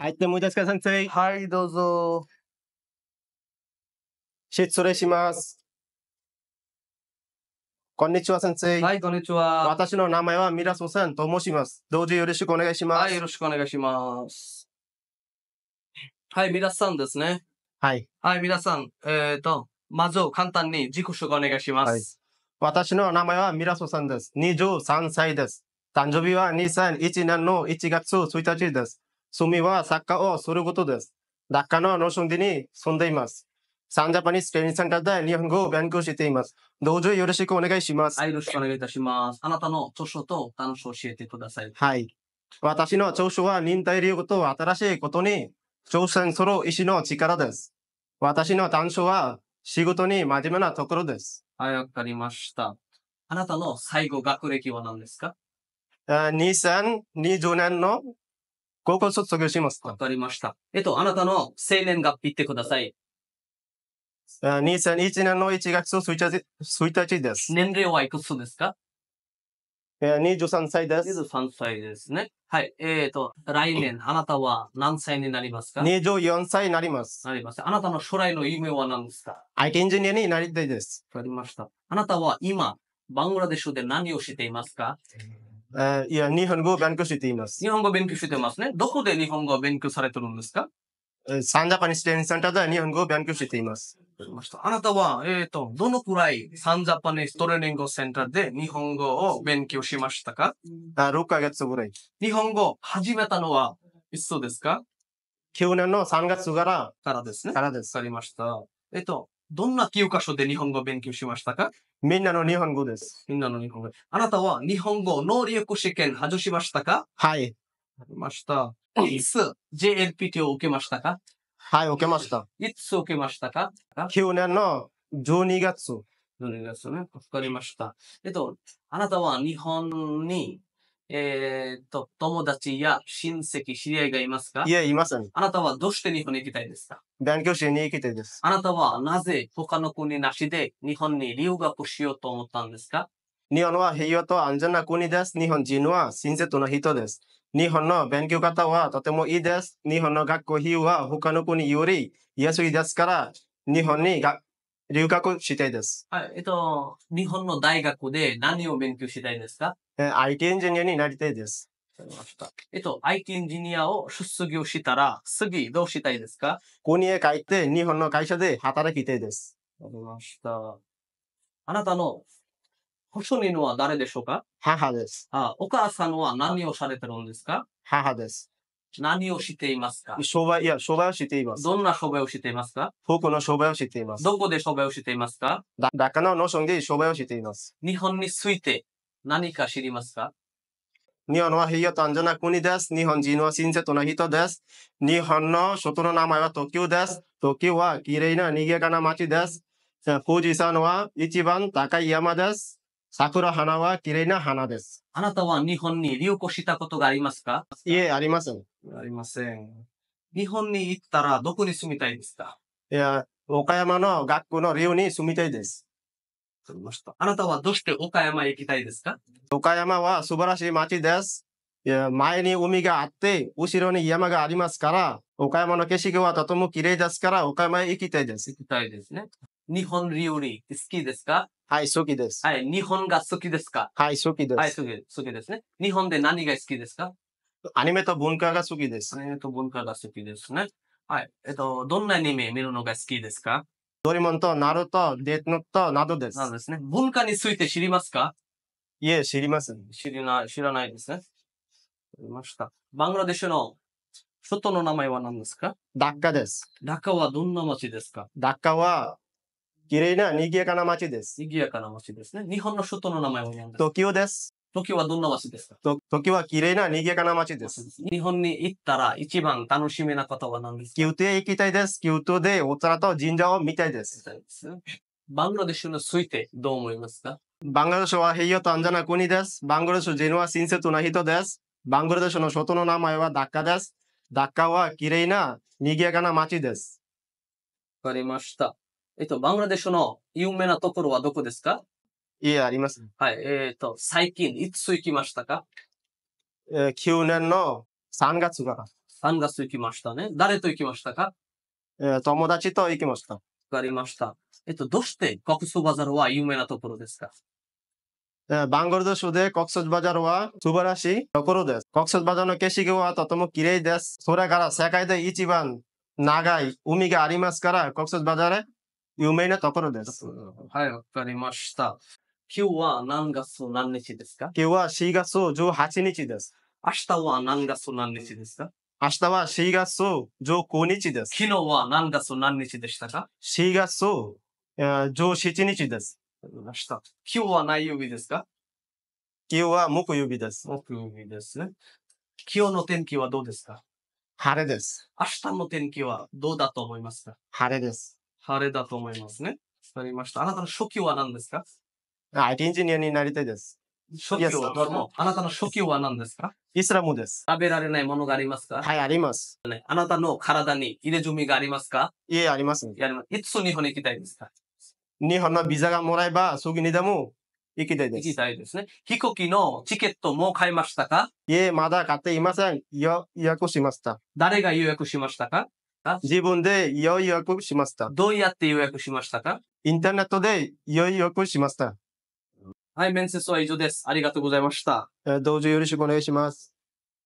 はい、た達か先生。はい、どうぞ。失礼します。こんにちは、先生。はい、こんにちは。私の名前はミラソさんと申します。どうぞよろしくお願いします。はい、よろしくお願いします。はい、ミラさんですね。はい。はい、皆さん、えっ、ー、と、まず簡単に自己紹介お願いします。はい、私の名前はミラソさんです。23歳です。誕生日は2001年の1月1日です。趣は作家をすることです。学科のーションでに住んでいます。サンジャパニスケレーニングセンタで日本語を勉強しています。どうぞよろしくお願いします。はい、よろしくお願いいたします。あなたの著書と楽しを教えてください。はい。私の著書は忍耐力と新しいことに挑戦する意志の力です。私の短所は仕事に真面目なところです。はい、わかりました。あなたの最後学歴は何ですか ?2020 年の高校卒業します。わかりました。えっと、あなたの生年月日ってください。2001年の1月1日です。年齢はいくつですか ?23 歳です。23歳ですね。はい。えっ、ー、と、来年、あなたは何歳になりますか ?24 歳になります。なります。あなたの将来の夢は何ですか ?IT エンジニアになりたいです。わかりました。あなたは今、バングラデシュで何をしていますかえいや、日本語を勉強しています。日本語を勉強してますね。どこで日本語を勉強されてるんですかサンダパニステーンセンターで日本語を勉強しています。あなたは、えっ、ー、と、どのくらいサンザパニストレーニングセンターで日本語を勉強しましたかあ ?6 ヶ月ぐらい。日本語を始めたのは、いつですか去年の3月から。からですね。からです。わかりました。えっ、ー、と、どんな教科書で日本語を勉強しましたかみんなの日本語です。みんなの日本語。あなたは日本語能力試験外しましたかはい。ありました。いつ JLPT を受けましたかはい、受けました。いつ受けましたか去年の12月。12月ね。わかりました。えっと、あなたは日本にえー、っと、友達や親戚、知り合いがいますかいや、いません。あなたはどうして日本に行きたいですか勉強しに行きたいです。あなたはなぜ他の国なしで日本に留学しようと思ったんですか日本は平和と安全な国です。日本人は親切な人です。日本の勉強方はとてもいいです。日本の学校費は他の国より安いですから、日本に学留学したいです。はい。えっと、日本の大学で何を勉強したいですかえ、IT エンジニアになりたいです。わかりました。えっと、IT エンジニアを出業したら、次どうしたいですか国へ帰って日本の会社で働きたいです。わかりました。あなたの保証人は誰でしょうか母です。あ、お母さんは何をされてるんですか母です。何をしていますか商売、いや、商売をしています。どんな商売をしていますか僕の商売をしています。どこで商売をしていますかかのンで商売をしています。日本について何か知りますか日本は平ヨ単純な国です。日本人は親切な人です。日本の外の名前は東京です。東京は綺麗な賑やかな街です。富士山は一番高い山です。桜花は綺麗な花です。あなたは日本に旅行したことがありますかいえ、ありません。ありません。日本に行ったらどこに住みたいですかいや、岡山の学校の寮に住みたいです。あなたはどうして岡山へ行きたいですか岡山は素晴らしい町です。いや、前に海があって、後ろに山がありますから、岡山の景色はとても綺麗ですから、岡山へ行きたいです。行きたいですね。日本料理好きですかはい、好きです。はい、日本が好きですかはい、好きです。はい、好き、好きですね。日本で何が好きですかアニメと文化が好きです。アニメと文化が好きですね。はい。えっと、どんなアニメ見るのが好きですかドリモンとナルト、デートノットなどです。なですね。文化について知りますかいえ、知りません。知りな知らないですね。知りました。バングラデシュの外の名前は何ですかダッカです。ダッカはどんな街ですかダッカは綺麗な賑やかな街です。賑やかな街ですね。日本の首都の名前は何ですか東京です。東京はどんな街ですか東京は綺麗な賑やかな街です。日本に行ったら一番楽しみなことは何ですか京へ行きたいです。京都でお寺と神社を見たいです。バングラデシュのついてどう思いますかバングラデシュは平和と安全な国です。バングラデシュ人は親切な人です。バングラデシュの首都の名前はダッカです。ダッカは綺麗な賑やかな街です。わかりました。えっと、バングラデシュの有名なところはどこですかいえ、あります。はい。えっ、と、最近、いつ行きましたかえー、9年の3月から。3月行きましたね。誰と行きましたかえー、友達と行きました。わかりました。えっと、どうしてコクバザルは有名なところですかえバングラデシュでコクバザルは素晴らしいところです。コクバザルの景色はとても綺麗です。それから世界で一番長い海がありますから、コクバザル有名なところです。はい、わかりました。今日は何月何日ですか今日は4月18日です。明日は何月何日ですか明日は4月19日です。昨日は何月何日でしたか ?4 月、17日です。明日。今日は何曜日ですか今日は木曜日です。木曜日ですね。今日の天気はどうですか晴れです。明日の天気はどうだと思いますか晴れです。晴れだと思いますね。わかりました。あなたの初期は何ですかあ、エンジニアになりたいです。初期はどうも。あなたの初期は何ですかイスラムです。食べられないものがありますかはい、あります。あなたの体に入れ準備がありますかいえ、あります、ね。やります。いつ日本に行きたいですか日本のビザがもらえば、すぐにでも行きたいです。行きたいですね。飛行機のチケットも買いましたかいえ、まだ買っていません。予約しました。誰が予約しましたか自分で予約しました。どうやって予約しましたかインターネットで予約しました。はい、面接は以上です。ありがとうございました。えどうぞよろしくお願いします。